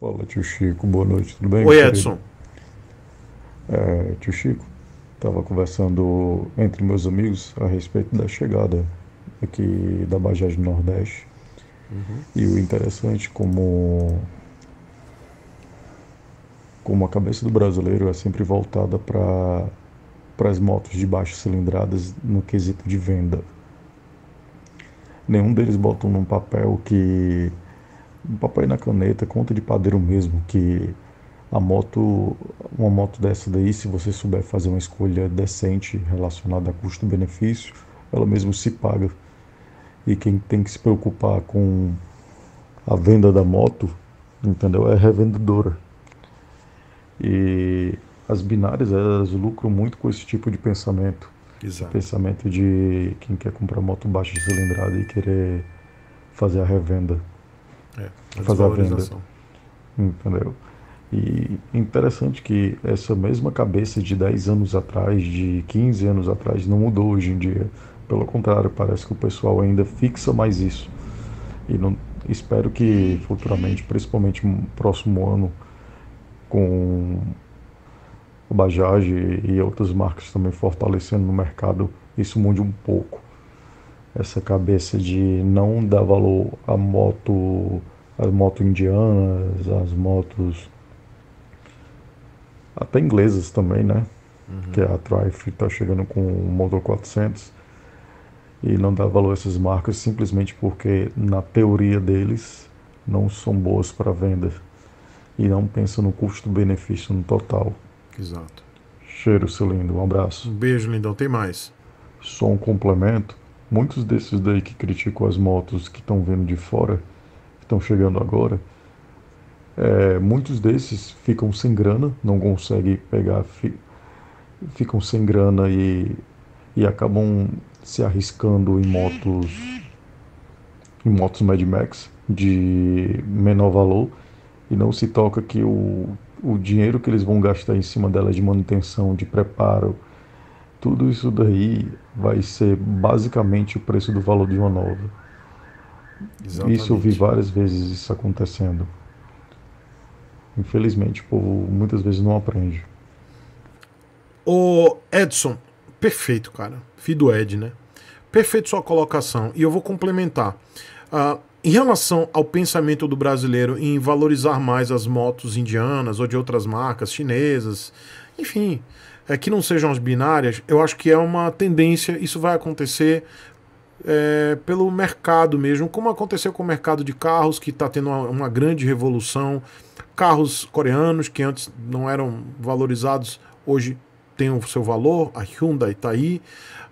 Fala, tio Chico. Boa noite, tudo bem? Oi, Edson. É, tio Chico, estava conversando entre meus amigos a respeito da chegada aqui da Bajaj do Nordeste. Uhum. E o interessante como como a cabeça do brasileiro é sempre voltada para para as motos de baixas cilindradas no quesito de venda. Nenhum deles botam num papel que um papai na caneta, conta de padeiro mesmo, que a moto, uma moto dessa daí, se você souber fazer uma escolha decente relacionada a custo-benefício, ela mesmo se paga. E quem tem que se preocupar com a venda da moto, entendeu? É revendedora. E as binárias, elas lucram muito com esse tipo de pensamento. Exato. Pensamento de quem quer comprar moto baixa cilindrada e querer fazer a revenda. É, a fazer a venda. Entendeu? E interessante que essa mesma cabeça de 10 anos atrás, de 15 anos atrás, não mudou hoje em dia. Pelo contrário, parece que o pessoal ainda fixa mais isso. E não, espero que futuramente, principalmente no próximo ano, com o Bajaj e outras marcas também fortalecendo no mercado, isso mude um pouco. Essa cabeça de não dar valor à moto as motos indianas, as motos até inglesas também, né? Uhum. Que a Triumph está chegando com o motor 400 e não dá valor a essas marcas simplesmente porque na teoria deles não são boas para venda e não pensam no custo-benefício no total. Exato. Cheiro, seu lindo. Um abraço. Um beijo, lindão. Tem mais. Só um complemento. Muitos desses daí que criticam as motos que estão vendo de fora estão chegando agora, é, muitos desses ficam sem grana, não conseguem pegar, fi, ficam sem grana e, e acabam se arriscando em motos em motos Mad Max de menor valor e não se toca que o, o dinheiro que eles vão gastar em cima dela de manutenção, de preparo, tudo isso daí vai ser basicamente o preço do valor de uma nova. Exatamente. Isso eu vi várias vezes isso acontecendo. Infelizmente, o povo muitas vezes não aprende. O Edson, perfeito, cara. Filho do Ed, né? Perfeito sua colocação. E eu vou complementar. Uh, em relação ao pensamento do brasileiro em valorizar mais as motos indianas ou de outras marcas chinesas, enfim, é, que não sejam as binárias, eu acho que é uma tendência, isso vai acontecer é, pelo mercado mesmo, como aconteceu com o mercado de carros, que está tendo uma, uma, grande revolução. Carros coreanos que antes não eram valorizados, hoje tem o seu valor, a Hyundai está aí.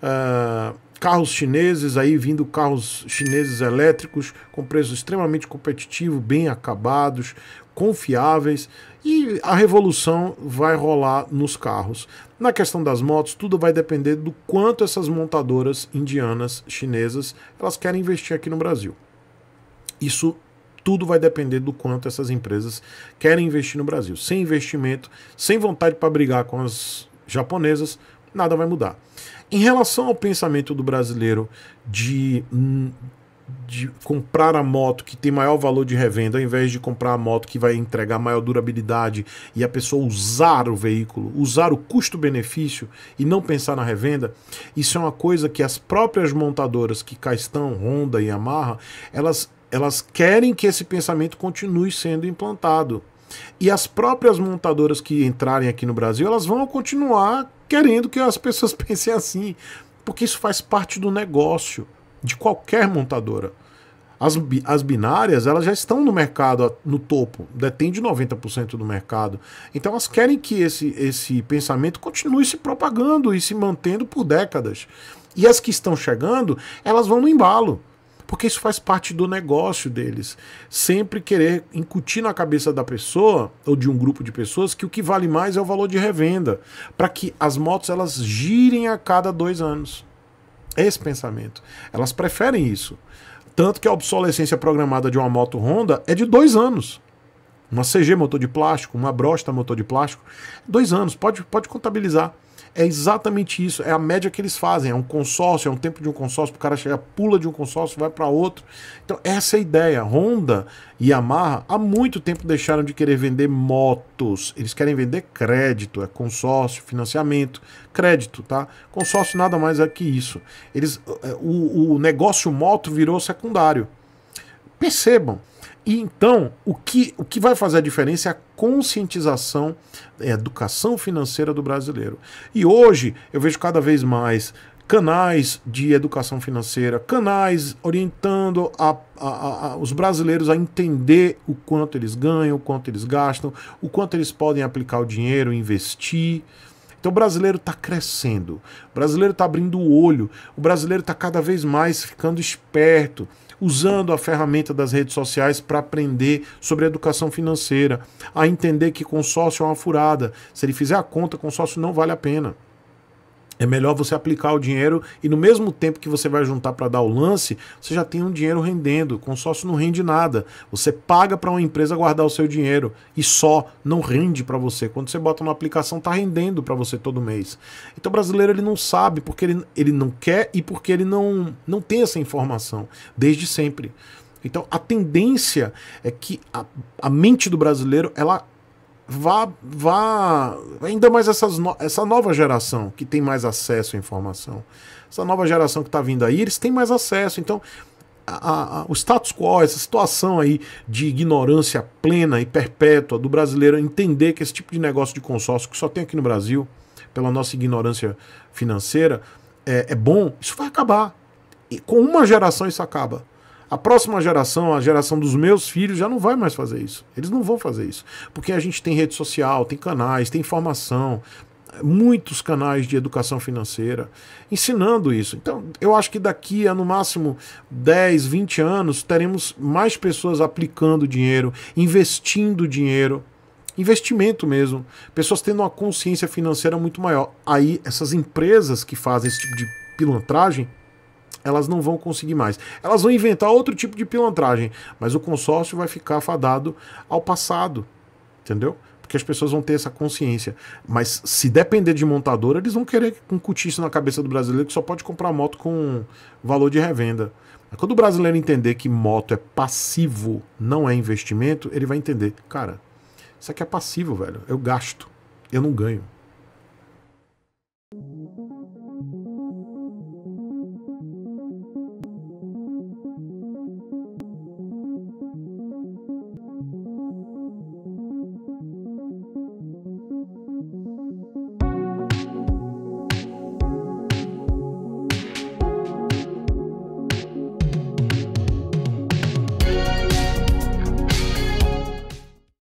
Uh, carros chineses aí vindo carros chineses elétricos com preço extremamente competitivo, bem acabados, confiáveis e a revolução vai rolar nos carros. Na questão das motos, tudo vai depender do quanto essas montadoras indianas, chinesas, elas querem investir aqui no Brasil. Isso tudo vai depender do quanto essas empresas querem investir no Brasil. Sem investimento, sem vontade para brigar com as japonesas, nada vai mudar. Em relação ao pensamento do brasileiro de, hum, de comprar a moto que tem maior valor de revenda, ao invés de comprar a moto que vai entregar maior durabilidade e a pessoa usar o veículo, usar o custo-benefício e não pensar na revenda, isso é uma coisa que as próprias montadoras que cá estão, Honda e Yamaha, elas, elas querem que esse pensamento continue sendo implantado. E as próprias montadoras que entrarem aqui no Brasil, elas vão continuar querendo que as pessoas pensem assim, porque isso faz parte do negócio de qualquer montadora. As, as binárias, elas já estão no mercado, no topo, detém de 90% do mercado. Então elas querem que esse, esse pensamento continue se propagando e se mantendo por décadas. E as que estão chegando, elas vão no embalo porque isso faz parte do negócio deles. Sempre querer incutir na cabeça da pessoa ou de um grupo de pessoas que o que vale mais é o valor de revenda, para que as motos elas girem a cada dois anos. Esse pensamento. Elas preferem isso. Tanto que a obsolescência programada de uma moto Honda é de dois anos. Uma CG motor de plástico, uma Brosta motor de plástico, dois anos, pode, pode contabilizar. É exatamente isso, é a média que eles fazem, é um consórcio, é um tempo de um consórcio, o cara chega, pula de um consórcio, vai para outro. Então, essa é a ideia. Honda e Yamaha há muito tempo deixaram de querer vender motos, eles querem vender crédito, é consórcio, financiamento, crédito, tá? Consórcio nada mais é que isso. Eles, eh, o, o negócio moto virou secundário. Percebam, e então, o que, o que vai fazer a diferença é a conscientização, é a educação financeira do brasileiro. E hoje eu vejo cada vez mais canais de educação financeira, canais orientando a, a, a, os brasileiros a entender o quanto eles ganham, o quanto eles gastam, o quanto eles podem aplicar o dinheiro, investir. Então o brasileiro está crescendo, o brasileiro está abrindo o olho, o brasileiro está cada vez mais ficando esperto usando a ferramenta das redes sociais para aprender sobre educação financeira, a entender que consórcio é uma furada. Se ele fizer a conta, consórcio não vale a pena. É melhor você aplicar o dinheiro e no mesmo tempo que você vai juntar para dar o lance, você já tem um dinheiro rendendo. O consórcio não rende nada. Você paga para uma empresa guardar o seu dinheiro e só não rende para você. Quando você bota uma aplicação, tá rendendo para você todo mês. Então o brasileiro ele não sabe porque ele, ele não quer e porque ele não, não tem essa informação desde sempre. Então a tendência é que a, a mente do brasileiro ela vá, vá ainda mais essas no, essa nova geração que tem mais acesso à informação. Essa nova geração que está vindo aí, eles têm mais acesso. Então, a, a, o status quo, essa situação aí de ignorância plena e perpétua do brasileiro entender que esse tipo de negócio de consórcio que só tem aqui no Brasil, pela nossa ignorância financeira, é, é bom, isso vai acabar. E com uma geração isso acaba. A próxima geração, a geração dos meus filhos, já não vai mais fazer isso. Eles não vão fazer isso. Porque a gente tem rede social, tem canais, tem informação, muitos canais de educação financeira ensinando isso. Então, eu acho que daqui a no máximo 10, 20 anos, teremos mais pessoas aplicando dinheiro, investindo dinheiro, investimento mesmo, pessoas tendo uma consciência financeira muito maior. Aí, essas empresas que fazem esse tipo de pilantragem elas não vão conseguir mais. Elas vão inventar outro tipo de pilantragem, mas o consórcio vai ficar fadado ao passado, entendeu? Porque as pessoas vão ter essa consciência. Mas se depender de montadora, eles vão querer um cutiço na cabeça do brasileiro que só pode comprar moto com valor de revenda. Quando o brasileiro entender que moto é passivo, não é investimento, ele vai entender, cara, isso aqui é passivo, velho. Eu gasto, eu não ganho.